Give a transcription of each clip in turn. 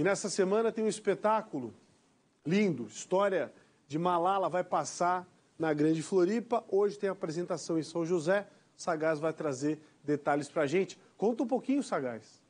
E nessa semana tem um espetáculo lindo, história de Malala vai passar na Grande Floripa. Hoje tem apresentação em São José. Sagaz vai trazer detalhes para a gente. Conta um pouquinho, Sagaz.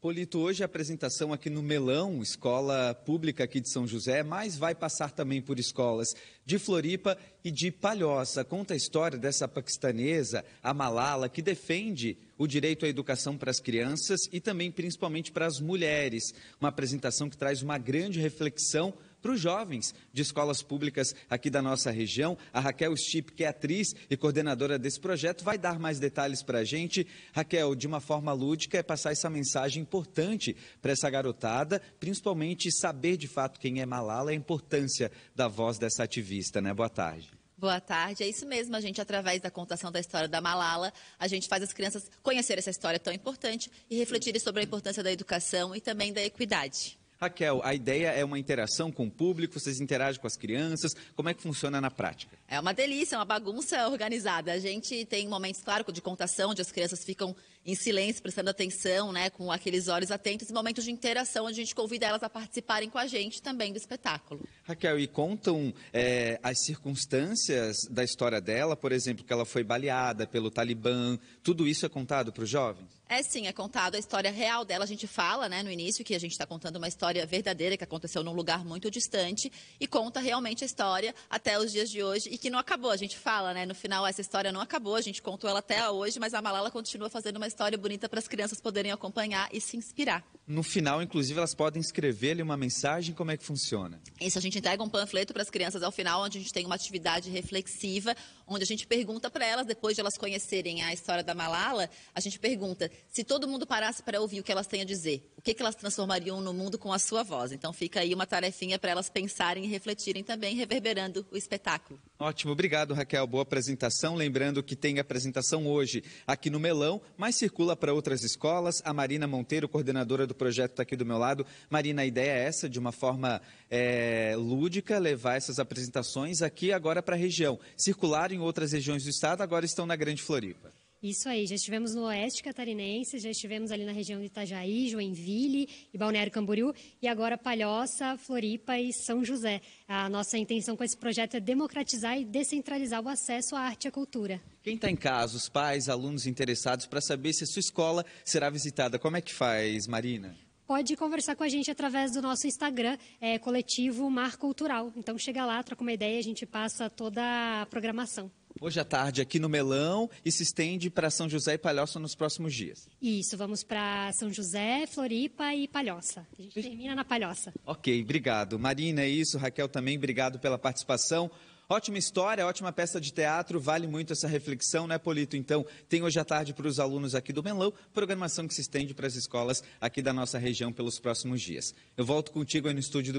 Polito, hoje a apresentação aqui no Melão, escola pública aqui de São José, mas vai passar também por escolas de Floripa e de Palhoça. Conta a história dessa paquistanesa, a Malala, que defende o direito à educação para as crianças e também principalmente para as mulheres. Uma apresentação que traz uma grande reflexão para os jovens de escolas públicas aqui da nossa região. A Raquel Stipp, que é atriz e coordenadora desse projeto, vai dar mais detalhes para a gente. Raquel, de uma forma lúdica, é passar essa mensagem importante para essa garotada, principalmente saber de fato quem é Malala e a importância da voz dessa ativista, né? Boa tarde. Boa tarde. É isso mesmo, a gente, através da contação da história da Malala, a gente faz as crianças conhecer essa história tão importante e refletirem sobre a importância da educação e também da equidade. Raquel, a ideia é uma interação com o público, vocês interagem com as crianças, como é que funciona na prática? É uma delícia, é uma bagunça organizada. A gente tem momentos, claro, de contação, onde as crianças ficam em silêncio, prestando atenção, né, com aqueles olhos atentos, e momentos de interação, onde a gente convida elas a participarem com a gente também do espetáculo. Raquel, e contam é, as circunstâncias da história dela, por exemplo, que ela foi baleada pelo Talibã, tudo isso é contado para os jovens? É sim, é contado a história real dela. A gente fala, né, no início, que a gente está contando uma história história verdadeira que aconteceu num lugar muito distante e conta realmente a história até os dias de hoje e que não acabou. A gente fala, né? No final, essa história não acabou, a gente contou ela até hoje, mas a Malala continua fazendo uma história bonita para as crianças poderem acompanhar e se inspirar. No final, inclusive, elas podem escrever lhe uma mensagem. Como é que funciona? Isso, a gente entrega um panfleto para as crianças ao final, onde a gente tem uma atividade reflexiva, onde a gente pergunta para elas, depois de elas conhecerem a história da Malala, a gente pergunta se todo mundo parasse para ouvir o que elas têm a dizer, o que, que elas transformariam no mundo com a sua voz. Então, fica aí uma tarefinha para elas pensarem e refletirem também, reverberando o espetáculo. Ótimo, obrigado, Raquel. Boa apresentação. Lembrando que tem apresentação hoje aqui no Melão, mas circula para outras escolas. A Marina Monteiro, coordenadora do projeto está aqui do meu lado. Marina, a ideia é essa, de uma forma é, lúdica, levar essas apresentações aqui agora para a região. Circularam em outras regiões do estado, agora estão na Grande Floripa. Isso aí, já estivemos no Oeste Catarinense, já estivemos ali na região de Itajaí, Joinville e Balneário Camboriú, e agora Palhoça, Floripa e São José. A nossa intenção com esse projeto é democratizar e descentralizar o acesso à arte e à cultura. Quem está em casa, os pais, alunos interessados, para saber se a sua escola será visitada, como é que faz, Marina? pode conversar com a gente através do nosso Instagram, é, coletivo Mar Cultural. Então chega lá, troca uma ideia, a gente passa toda a programação hoje à tarde aqui no Melão e se estende para São José e Palhoça nos próximos dias. Isso, vamos para São José, Floripa e Palhoça. A gente termina na Palhoça. Ok, obrigado. Marina, é isso. Raquel também, obrigado pela participação. Ótima história, ótima peça de teatro, vale muito essa reflexão, né, Polito? Então, tem hoje à tarde para os alunos aqui do Melão, programação que se estende para as escolas aqui da nossa região pelos próximos dias. Eu volto contigo aí no estúdio do